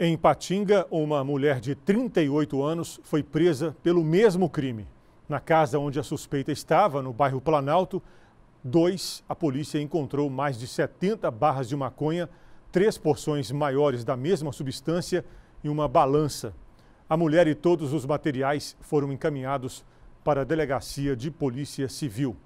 Em Patinga, uma mulher de 38 anos foi presa pelo mesmo crime. Na casa onde a suspeita estava, no bairro Planalto, dois, a polícia encontrou mais de 70 barras de maconha, três porções maiores da mesma substância e uma balança. A mulher e todos os materiais foram encaminhados para a delegacia de polícia civil.